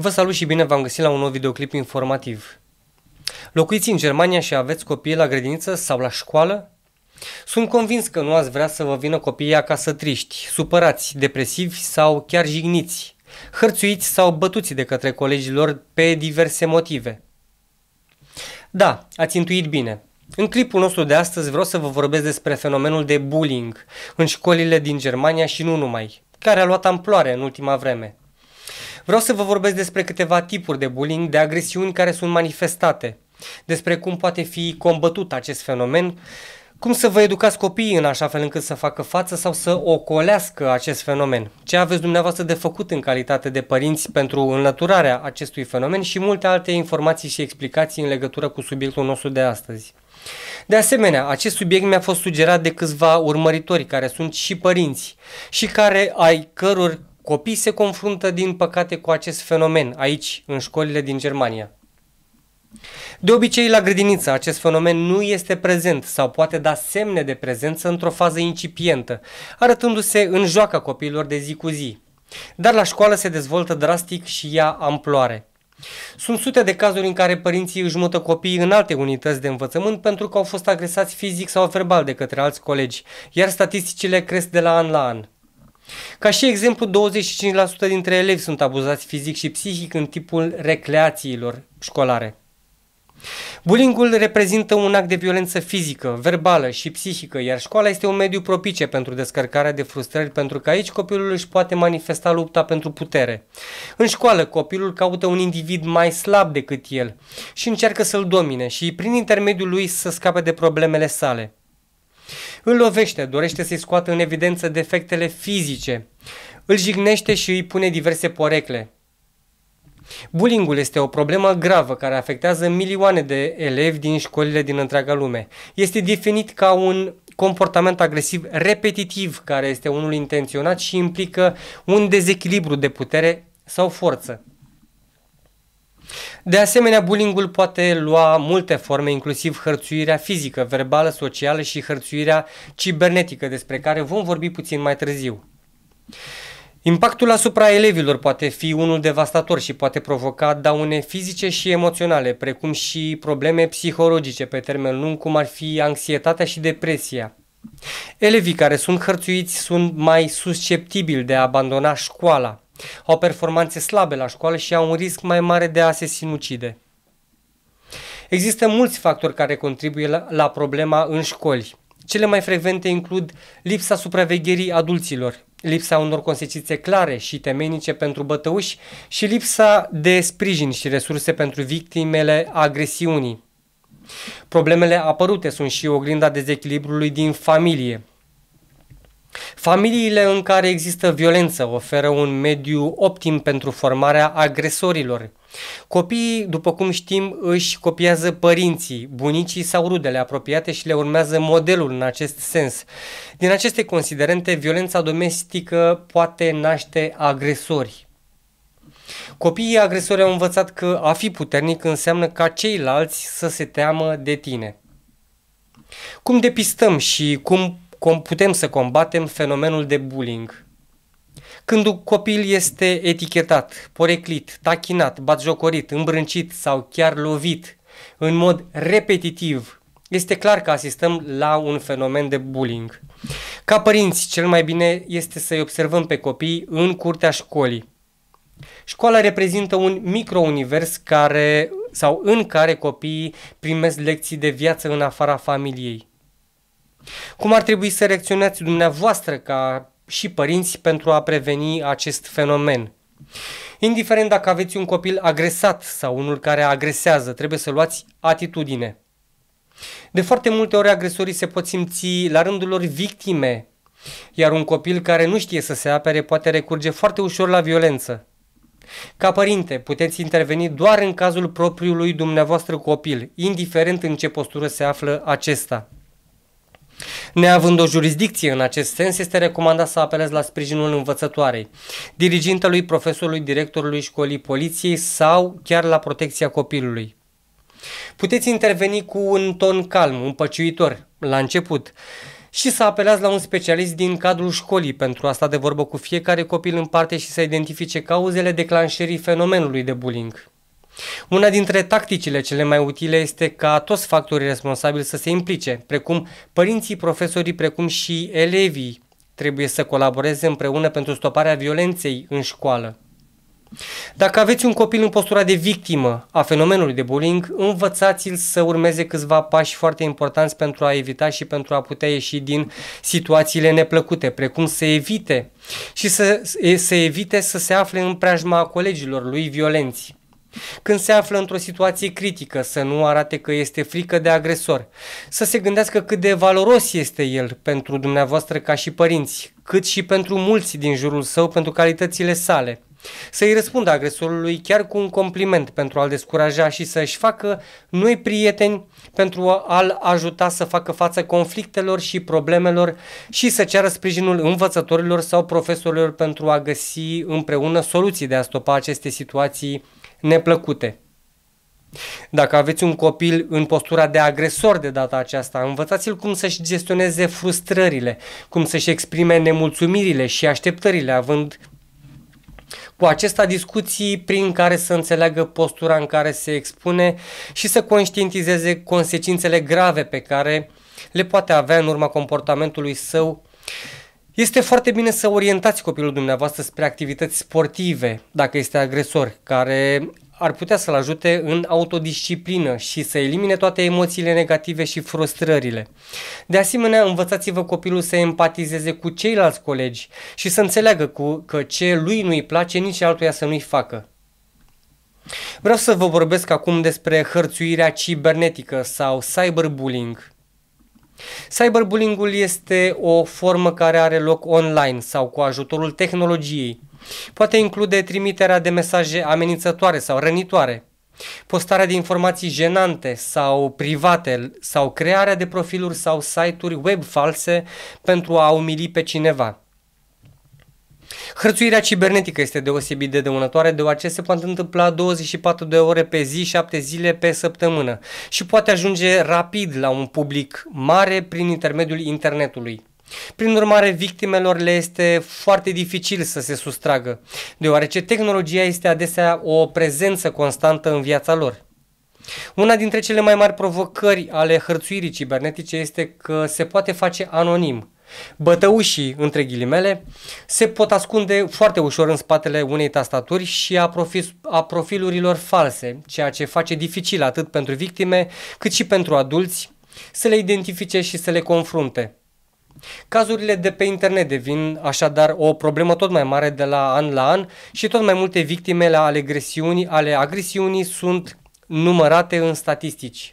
Vă salut și bine v-am găsit la un nou videoclip informativ. Locuiți în Germania și aveți copii la grădiniță sau la școală? Sunt convins că nu ați vrea să vă vină copiii acasă triști, supărați, depresivi sau chiar jigniți, hărțuiți sau bătuți de către colegilor pe diverse motive. Da, ați intuit bine. În clipul nostru de astăzi vreau să vă vorbesc despre fenomenul de bullying în școlile din Germania și nu numai, care a luat amploare în ultima vreme. Vreau să vă vorbesc despre câteva tipuri de bullying, de agresiuni care sunt manifestate, despre cum poate fi combătut acest fenomen, cum să vă educați copiii în așa fel încât să facă față sau să ocolească acest fenomen? Ce aveți dumneavoastră de făcut în calitate de părinți pentru înlăturarea acestui fenomen și multe alte informații și explicații în legătură cu subiectul nostru de astăzi. De asemenea, acest subiect mi-a fost sugerat de câțiva urmăritori care sunt și părinți și care ai căror Copiii se confruntă, din păcate, cu acest fenomen aici, în școlile din Germania. De obicei, la grădiniță, acest fenomen nu este prezent sau poate da semne de prezență într-o fază incipientă, arătându-se în joaca copiilor de zi cu zi. Dar la școală se dezvoltă drastic și ia amploare. Sunt sute de cazuri în care părinții își mută copiii în alte unități de învățământ pentru că au fost agresați fizic sau verbal de către alți colegi, iar statisticile cresc de la an la an. Ca și exemplu, 25% dintre elevi sunt abuzați fizic și psihic în timpul recreațiilor școlare. Bullyingul reprezintă un act de violență fizică, verbală și psihică, iar școala este un mediu propice pentru descărcarea de frustrări, pentru că aici copilul își poate manifesta lupta pentru putere. În școală, copilul caută un individ mai slab decât el și încearcă să-l domine și prin intermediul lui să scape de problemele sale. Îl lovește, dorește să-i scoată în evidență defectele fizice. Îl jignește și îi pune diverse porecle. Bullyingul este o problemă gravă care afectează milioane de elevi din școlile din întreaga lume. Este definit ca un comportament agresiv repetitiv care este unul intenționat și implică un dezechilibru de putere sau forță. De asemenea, bullyingul poate lua multe forme, inclusiv hărțuirea fizică, verbală, socială și hărțuirea cibernetică, despre care vom vorbi puțin mai târziu. Impactul asupra elevilor poate fi unul devastator și poate provoca daune fizice și emoționale, precum și probleme psihologice pe termen lung, cum ar fi anxietatea și depresia. Elevii care sunt hărțuiți sunt mai susceptibili de a abandona școala, au performanțe slabe la școală și au un risc mai mare de a se sinucide. Există mulți factori care contribuie la, la problema în școli. Cele mai frecvente includ lipsa supravegherii adulților, lipsa unor consecințe clare și temenice pentru bătăuși și lipsa de sprijin și resurse pentru victimele agresiunii. Problemele apărute sunt și oglinda dezechilibrului din familie, Familiile în care există violență oferă un mediu optim pentru formarea agresorilor. Copiii, după cum știm, își copiază părinții, bunicii sau rudele apropiate și le urmează modelul în acest sens. Din aceste considerente, violența domestică poate naște agresori. Copiii agresori au învățat că a fi puternic înseamnă ca ceilalți să se teamă de tine. Cum depistăm și cum putem să combatem fenomenul de bullying. Când un copil este etichetat, poreclit, tachinat, batjocorit, îmbrâncit sau chiar lovit în mod repetitiv, este clar că asistăm la un fenomen de bullying. Ca părinți, cel mai bine este să-i observăm pe copii în curtea școlii. Școala reprezintă un microunivers care sau în care copiii primesc lecții de viață în afara familiei. Cum ar trebui să reacționați dumneavoastră ca și părinți pentru a preveni acest fenomen? Indiferent dacă aveți un copil agresat sau unul care agresează, trebuie să luați atitudine. De foarte multe ori agresorii se pot simți la rândul lor victime, iar un copil care nu știe să se apere poate recurge foarte ușor la violență. Ca părinte, puteți interveni doar în cazul propriului dumneavoastră copil, indiferent în ce postură se află acesta. Neavând o jurisdicție în acest sens, este recomandat să apelezi la sprijinul învățătoarei, dirigintelui, profesorului, directorului școlii poliției sau chiar la protecția copilului. Puteți interveni cu un ton calm, împăciuitor, la început, și să apelați la un specialist din cadrul școlii pentru a sta de vorbă cu fiecare copil în parte și să identifice cauzele declanșării fenomenului de bullying. Una dintre tacticile cele mai utile este ca toți factorii responsabili să se implice, precum părinții, profesorii, precum și elevii trebuie să colaboreze împreună pentru stoparea violenței în școală. Dacă aveți un copil în postura de victimă a fenomenului de bullying, învățați-l să urmeze câțiva pași foarte importanți pentru a evita și pentru a putea ieși din situațiile neplăcute, precum să evite și să, să evite să se afle în preajma colegilor lui violenți. Când se află într-o situație critică, să nu arate că este frică de agresor, să se gândească cât de valoros este el pentru dumneavoastră ca și părinți, cât și pentru mulți din jurul său pentru calitățile sale. Să-i răspundă agresorului chiar cu un compliment pentru a-l descuraja și să-și facă noi prieteni pentru a-l ajuta să facă față conflictelor și problemelor și să ceară sprijinul învățătorilor sau profesorilor pentru a găsi împreună soluții de a stopa aceste situații neplăcute. Dacă aveți un copil în postura de agresor de data aceasta, învățați-l cum să-și gestioneze frustrările, cum să-și exprime nemulțumirile și așteptările, având cu acesta discuții prin care să înțeleagă postura în care se expune și să conștientizeze consecințele grave pe care le poate avea în urma comportamentului său este foarte bine să orientați copilul dumneavoastră spre activități sportive, dacă este agresor, care ar putea să-l ajute în autodisciplină și să elimine toate emoțiile negative și frustrările. De asemenea, învățați-vă copilul să empatizeze cu ceilalți colegi și să înțeleagă cu, că ce lui nu-i place, nici altuia să nu-i facă. Vreau să vă vorbesc acum despre hărțuirea cibernetică sau cyberbullying. Cyberbullying-ul este o formă care are loc online sau cu ajutorul tehnologiei. Poate include trimiterea de mesaje amenințătoare sau rănitoare, postarea de informații jenante sau private sau crearea de profiluri sau site-uri web false pentru a umili pe cineva. Hărțuirea cibernetică este deosebit de dăunătoare, deoarece se poate întâmpla 24 de ore pe zi, 7 zile pe săptămână și poate ajunge rapid la un public mare prin intermediul internetului. Prin urmare, victimelor le este foarte dificil să se sustragă, deoarece tehnologia este adesea o prezență constantă în viața lor. Una dintre cele mai mari provocări ale hărțuirii cibernetice este că se poate face anonim, Bătăușii, între ghilimele, se pot ascunde foarte ușor în spatele unei tastaturi și a, profis, a profilurilor false, ceea ce face dificil atât pentru victime cât și pentru adulți să le identifice și să le confrunte. Cazurile de pe internet devin așadar o problemă tot mai mare de la an la an și tot mai multe victime ale agresiunii, ale agresiunii sunt numărate în statistici.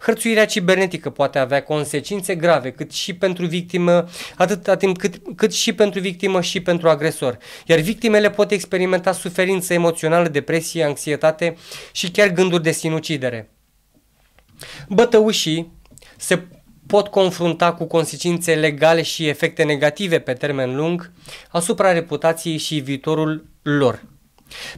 Hărțuirea cibernetică poate avea consecințe grave, cât și pentru victimă, atât timp cât, cât și pentru victimă și pentru agresor, iar victimele pot experimenta suferință emoțională, depresie, anxietate și chiar gânduri de sinucidere. Bătăușii se pot confrunta cu consecințe legale și efecte negative pe termen lung asupra reputației și viitorul lor.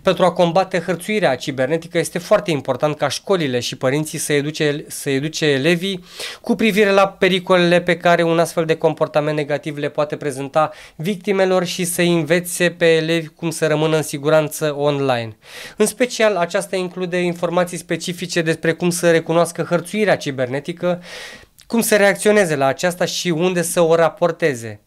Pentru a combate hărțuirea cibernetică este foarte important ca școlile și părinții să educe, să educe elevii cu privire la pericolele pe care un astfel de comportament negativ le poate prezenta victimelor și să învețe pe elevi cum să rămână în siguranță online. În special, aceasta include informații specifice despre cum să recunoască hărțuirea cibernetică, cum să reacționeze la aceasta și unde să o raporteze.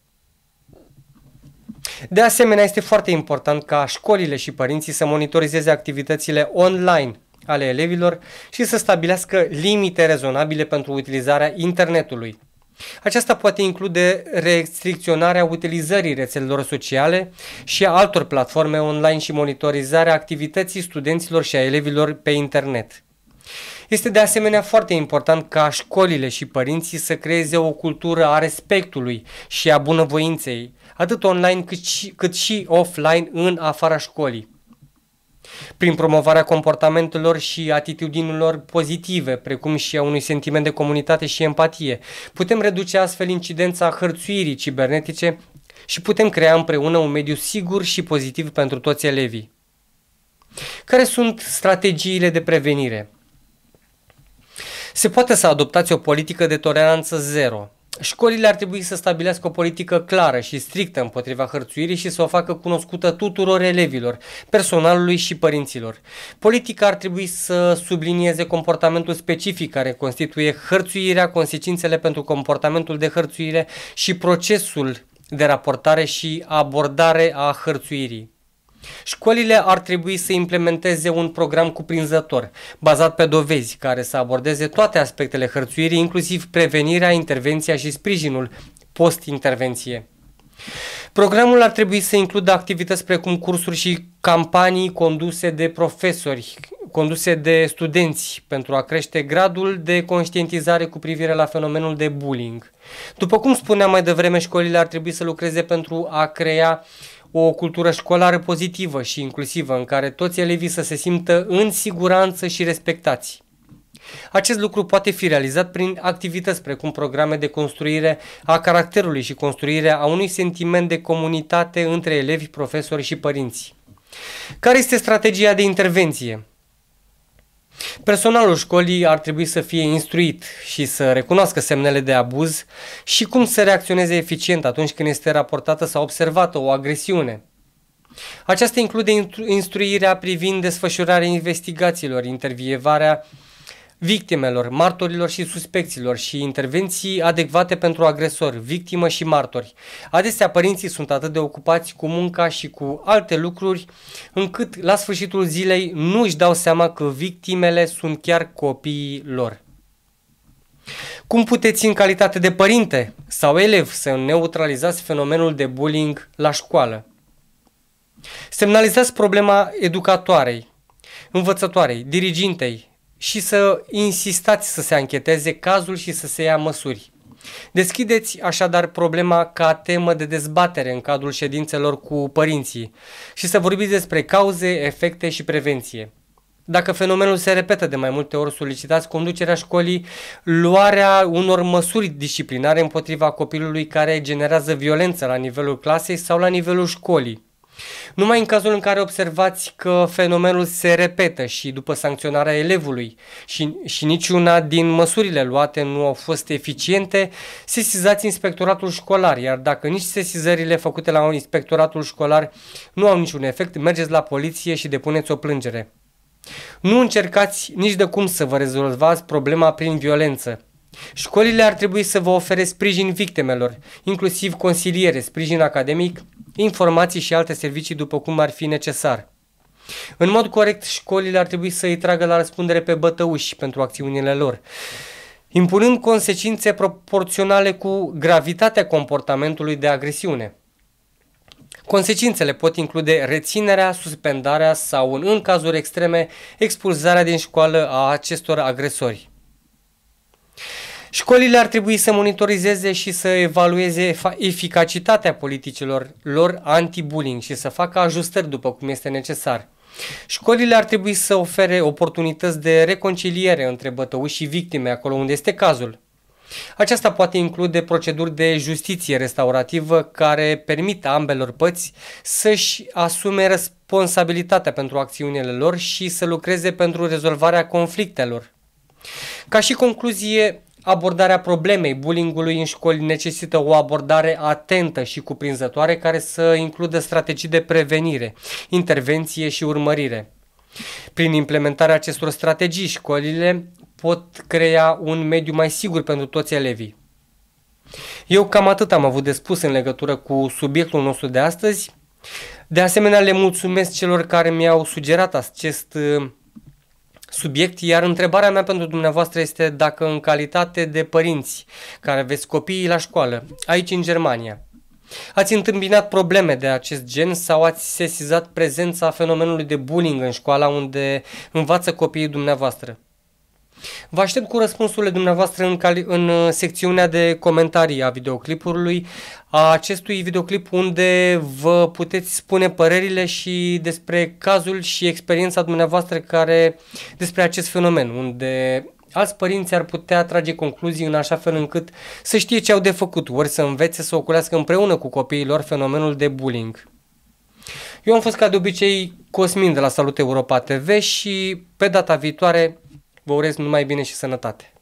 De asemenea, este foarte important ca școlile și părinții să monitorizeze activitățile online ale elevilor și să stabilească limite rezonabile pentru utilizarea internetului. Aceasta poate include restricționarea utilizării rețelelor sociale și a altor platforme online și monitorizarea activității studenților și a elevilor pe internet. Este de asemenea foarte important ca școlile și părinții să creeze o cultură a respectului și a bunăvoinței, atât online cât și, cât și offline în afara școlii. Prin promovarea comportamentelor și atitudinilor pozitive, precum și a unui sentiment de comunitate și empatie, putem reduce astfel incidența hărțuirii cibernetice și putem crea împreună un mediu sigur și pozitiv pentru toți elevii. Care sunt strategiile de prevenire? Se poate să adoptați o politică de toleranță zero, Școlile ar trebui să stabilească o politică clară și strictă împotriva hărțuirii și să o facă cunoscută tuturor elevilor, personalului și părinților. Politica ar trebui să sublinieze comportamentul specific care constituie hărțuirea, consecințele pentru comportamentul de hărțuire și procesul de raportare și abordare a hărțuirii. Școlile ar trebui să implementeze un program cuprinzător, bazat pe dovezi, care să abordeze toate aspectele hărțuirii, inclusiv prevenirea, intervenția și sprijinul post-intervenție. Programul ar trebui să includă activități precum cursuri și campanii conduse de profesori, conduse de studenți pentru a crește gradul de conștientizare cu privire la fenomenul de bullying. După cum spuneam mai devreme, școlile ar trebui să lucreze pentru a crea uh, o cultură școlară pozitivă și inclusivă în care toți elevii să se simtă în siguranță și respectați. Acest lucru poate fi realizat prin activități precum programe de construire a caracterului și construirea a unui sentiment de comunitate între elevi, profesori și părinți. Care este strategia de intervenție? Personalul școlii ar trebui să fie instruit și să recunoască semnele de abuz și cum să reacționeze eficient atunci când este raportată sau observată o agresiune. Aceasta include instruirea privind desfășurarea investigațiilor, intervievarea victimelor, martorilor și suspecților și intervenții adecvate pentru agresori, victimă și martori. Adesea părinții sunt atât de ocupați cu munca și cu alte lucruri încât la sfârșitul zilei nu își dau seama că victimele sunt chiar copiii lor. Cum puteți în calitate de părinte sau elev să neutralizați fenomenul de bullying la școală? Semnalizați problema educatoarei, învățătoarei, dirigintei, și să insistați să se ancheteze cazul și să se ia măsuri. Deschideți așadar problema ca temă de dezbatere în cadrul ședințelor cu părinții și să vorbiți despre cauze, efecte și prevenție. Dacă fenomenul se repetă de mai multe ori, solicitați conducerea școlii luarea unor măsuri disciplinare împotriva copilului care generează violență la nivelul clasei sau la nivelul școlii. Numai în cazul în care observați că fenomenul se repetă și după sancționarea elevului și, și niciuna din măsurile luate nu au fost eficiente, sesizați inspectoratul școlar, iar dacă nici sesizările făcute la un inspectoratul școlar nu au niciun efect, mergeți la poliție și depuneți o plângere. Nu încercați nici de cum să vă rezolvați problema prin violență. Școlile ar trebui să vă ofere sprijin victimelor, inclusiv consiliere, sprijin academic, informații și alte servicii după cum ar fi necesar. În mod corect, școlile ar trebui să îi tragă la răspundere pe bătăuși pentru acțiunile lor, impunând consecințe proporționale cu gravitatea comportamentului de agresiune. Consecințele pot include reținerea, suspendarea sau, în cazuri extreme, expulzarea din școală a acestor agresori. Școlile ar trebui să monitorizeze și să evalueze eficacitatea politicilor lor anti-bullying și să facă ajustări după cum este necesar. Școlile ar trebui să ofere oportunități de reconciliere între bătăuși și victime acolo unde este cazul. Aceasta poate include proceduri de justiție restaurativă care permit ambelor păți să-și asume responsabilitatea pentru acțiunile lor și să lucreze pentru rezolvarea conflictelor. Ca și concluzie, Abordarea problemei bullyingului în școli necesită o abordare atentă și cuprinzătoare care să includă strategii de prevenire, intervenție și urmărire. Prin implementarea acestor strategii, școlile pot crea un mediu mai sigur pentru toți elevii. Eu cam atât am avut de spus în legătură cu subiectul nostru de astăzi. De asemenea, le mulțumesc celor care mi-au sugerat acest subiect, iar întrebarea mea pentru dumneavoastră este dacă în calitate de părinți care veți copiii la școală, aici în Germania, ați întâmpinat probleme de acest gen sau ați sesizat prezența fenomenului de bullying în școala unde învață copiii dumneavoastră? Vă aștept cu răspunsurile dumneavoastră în, cali- în uh, secțiunea de comentarii a videoclipului, a acestui videoclip unde vă puteți spune părerile și despre cazul și experiența dumneavoastră care despre acest fenomen, unde alți părinți ar putea trage concluzii în așa fel încât să știe ce au de făcut, ori să învețe să oculească împreună cu copiii lor fenomenul de bullying. Eu am fost ca de obicei Cosmin de la Salut Europa TV și pe data viitoare Vă urez numai bine și sănătate!